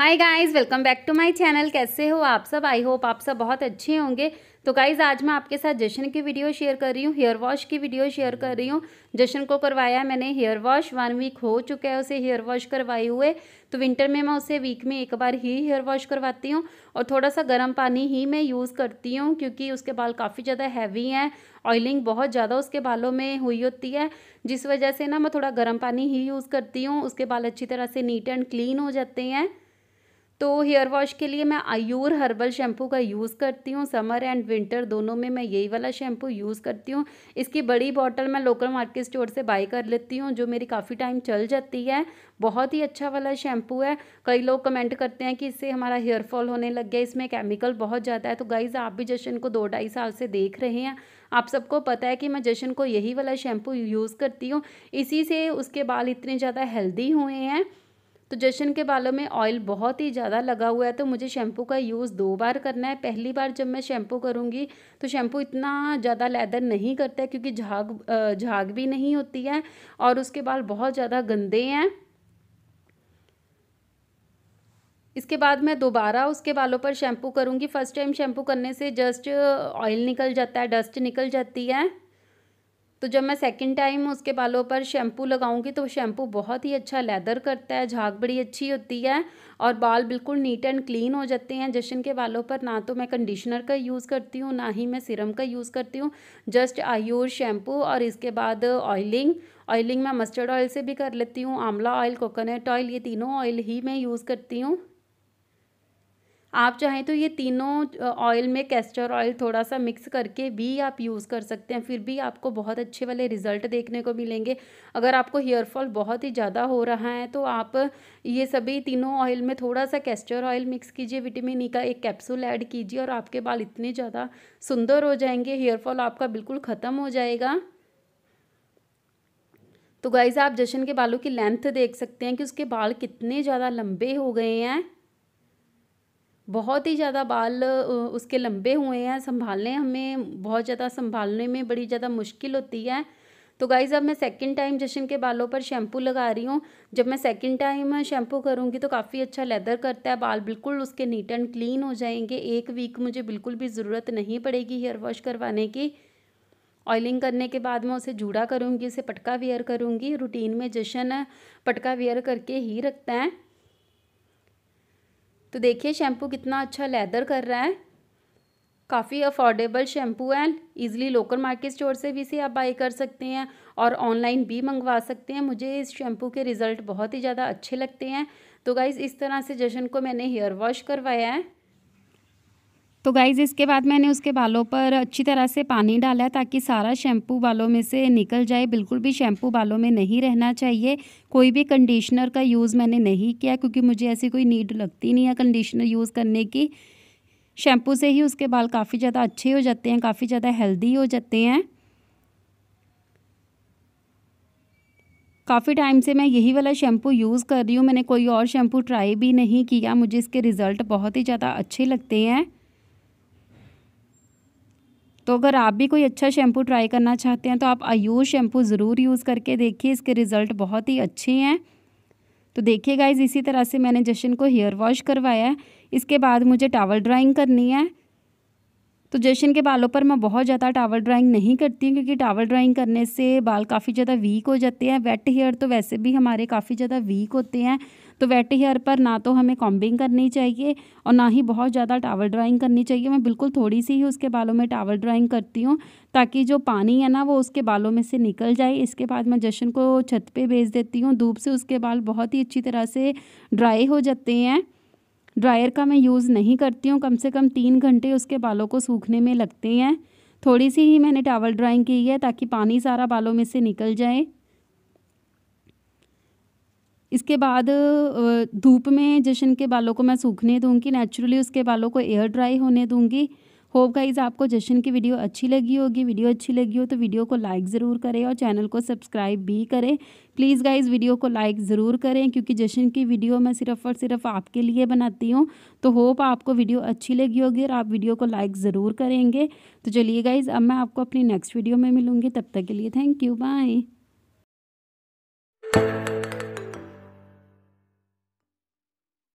hi guys welcome back to my channel कैसे हो आप सब आई होप आप सब बहुत अच्छे होंगे तो गाइज़ आज मैं आपके साथ जशन की वीडियो शेयर कर रही हूँ हेयर वॉश की वीडियो शेयर कर रही हूँ जशन को करवाया मैंने हेयर वॉश वन वीक हो चुका है उसे हेयर वॉश करवाए हुए तो विंटर में मैं उसे वीक में एक बार ही हेयर वॉश करवाती हूँ और थोड़ा सा गर्म पानी ही मैं यूज़ करती हूँ क्योंकि उसके बाल काफ़ी ज़्यादा हैवी हैं ऑयलिंग बहुत ज़्यादा उसके बालों में हुई होती है जिस वजह से ना मैं थोड़ा गर्म पानी ही यूज़ करती हूँ उसके बाल अच्छी तरह से नीट एंड क्लीन हो जाते हैं तो हेयर वॉश के लिए मैं आयूर हर्बल शैम्पू का यूज़ करती हूँ समर एंड विंटर दोनों में मैं यही वाला शैम्पू यूज़ करती हूँ इसकी बड़ी बॉटल मैं लोकल मार्केट स्टोर से बाई कर लेती हूँ जो मेरी काफ़ी टाइम चल जाती है बहुत ही अच्छा वाला शैम्पू है कई लोग कमेंट करते हैं कि इससे हमारा हेयर फॉल होने लग गया इसमें केमिकल बहुत ज़्यादा है तो गाइज़ आप भी जशन को दो ढाई साल से देख रहे हैं आप सबको पता है कि मैं जशन को यही वाला शैम्पू यूज़ करती हूँ इसी से उसके बाल इतने ज़्यादा हेल्दी हुए हैं तो जशन के बालों में ऑयल बहुत ही ज़्यादा लगा हुआ है तो मुझे शैम्पू का यूज़ दो बार करना है पहली बार जब मैं शैम्पू करूँगी तो शैम्पू इतना ज़्यादा लेदर नहीं करता है क्योंकि झाग झाग भी नहीं होती है और उसके बाल बहुत ज़्यादा गंदे हैं इसके बाद मैं दोबारा उसके बालों पर शैम्पू करूँगी फ़र्स्ट टाइम शैम्पू करने से जस्ट ऑयल निकल जाता है डस्ट निकल जाती है तो जब मैं सेकंड टाइम उसके बालों पर शैम्पू लगाऊंगी तो शैम्पू बहुत ही अच्छा लेदर करता है झाग बड़ी अच्छी होती है और बाल बिल्कुल नीट एंड क्लीन हो जाते हैं जशन के बालों पर ना तो मैं कंडीशनर का यूज़ करती हूँ ना ही मैं सिरम का यूज़ करती हूँ जस्ट आयूर शैम्पू और इसके बाद ऑयलिंग ऑयलिंग मैं मस्टर्ड ऑयल से भी कर लेती हूँ आंवला ऑयल कोकोनट ऑयल ये तीनों ऑयल ही मैं यूज़ करती हूँ आप चाहें तो ये तीनों ऑयल में कैस्टर ऑयल थोड़ा सा मिक्स करके भी आप यूज़ कर सकते हैं फिर भी आपको बहुत अच्छे वाले रिज़ल्ट देखने को मिलेंगे अगर आपको हेयर फॉल बहुत ही ज़्यादा हो रहा है तो आप ये सभी तीनों ऑयल में थोड़ा सा कैस्टर ऑयल मिक्स कीजिए विटामिन ई e का एक कैप्सूल ऐड कीजिए और आपके बाल इतने ज़्यादा सुंदर हो जाएंगे हेयर फॉल आपका बिल्कुल ख़त्म हो जाएगा तो गाइज़ आप जशन के बालों की लेंथ देख सकते हैं कि उसके बाल कितने ज़्यादा लंबे हो गए हैं बहुत ही ज़्यादा बाल उसके लंबे हुए हैं संभालने हमें बहुत ज़्यादा संभालने में बड़ी ज़्यादा मुश्किल होती है तो गाइज़ अब मैं सेकंड टाइम जशन के बालों पर शैम्पू लगा रही हूँ जब मैं सेकंड टाइम शैम्पू करूँगी तो काफ़ी अच्छा लेदर करता है बाल बिल्कुल उसके नीट एंड क्लीन हो जाएंगे एक वीक मुझे बिल्कुल भी ज़रूरत नहीं पड़ेगी हेयर वॉश करवाने की ऑयलिंग करने के बाद मैं उसे जूड़ा करूँगी उसे पटका वेयर करूँगी रूटीन में जशन पटका वेयर करके ही रखते हैं तो देखिए शैम्पू कितना अच्छा लेदर कर रहा है काफ़ी अफोर्डेबल शैम्पू है ईजिली लोकल मार्केट स्टोर से भी इसे आप बाई कर सकते हैं और ऑनलाइन भी मंगवा सकते हैं मुझे इस शैम्पू के रिज़ल्ट बहुत ही ज़्यादा अच्छे लगते हैं तो गाइज़ इस तरह से जशन को मैंने हेयर वॉश करवाया है तो गाइज़ इसके बाद मैंने उसके बालों पर अच्छी तरह से पानी डाला ताकि सारा शैम्पू बालों में से निकल जाए बिल्कुल भी शैम्पू बालों में नहीं रहना चाहिए कोई भी कंडीशनर का यूज़ मैंने नहीं किया क्योंकि मुझे ऐसी कोई नीड लगती नहीं है कंडीशनर यूज़ करने की शैम्पू से ही उसके बाल काफ़ी ज़्यादा अच्छे हो जाते हैं काफ़ी ज़्यादा हेल्दी हो जाते हैं काफ़ी टाइम से मैं यही वाला शैम्पू यूज़ कर रही हूँ मैंने कोई और शैम्पू ट्राई भी नहीं किया मुझे इसके रिज़ल्ट बहुत ही ज़्यादा अच्छे लगते हैं तो अगर आप भी कोई अच्छा शैम्पू ट्राई करना चाहते हैं तो आप आयूष शैम्पू ज़रूर यूज़ करके देखिए इसके रिज़ल्ट बहुत ही अच्छे हैं तो देखिए गाइज इसी तरह से मैंने जशन को हेयर वॉश करवाया है इसके बाद मुझे टावल ड्राइंग करनी है तो जशन के बालों पर मैं बहुत ज़्यादा टावल ड्राइंग नहीं करती हूँ क्योंकि टावल ड्राइंग करने से बाल काफ़ी ज़्यादा वीक हो जाते हैं वेट हेयर तो वैसे भी हमारे काफ़ी ज़्यादा वीक होते हैं तो वेट हेयर पर ना तो हमें कॉम्बिंग करनी चाहिए और ना ही बहुत ज़्यादा टावल ड्राइंग करनी चाहिए मैं बिल्कुल थोड़ी सी ही उसके बालों में टावल ड्राइंग करती हूँ ताकि जो पानी है ना वो उसके बालों में से निकल जाए इसके बाद मैं जशन को छत पर भेज देती हूँ धूप से उसके बाल बहुत ही अच्छी तरह से ड्राई हो जाते हैं ड्रायर का मैं यूज़ नहीं करती हूँ कम से कम तीन घंटे उसके बालों को सूखने में लगते हैं थोड़ी सी ही मैंने टावल ड्राइंग की है ताकि पानी सारा बालों में से निकल जाए इसके बाद धूप में जशन के बालों को मैं सूखने दूंगी नेचुरली उसके बालों को एयर ड्राई होने दूंगी होप गाइज आपको जश्न की वीडियो अच्छी लगी होगी वीडियो अच्छी लगी हो तो वीडियो को लाइक ज़रूर करें और चैनल को सब्सक्राइब भी करें प्लीज़ गाइज वीडियो को लाइक ज़रूर करें क्योंकि जश्न की वीडियो मैं सिर्फ और सिर्फ आपके लिए बनाती हूँ तो होप आपको वीडियो अच्छी लगी होगी और आप वीडियो को लाइक ज़रूर करेंगे तो चलिए गाइज़ अब मैं आपको अपनी नेक्स्ट वीडियो में मिलूँगी तब तक के लिए थैंक यू बाय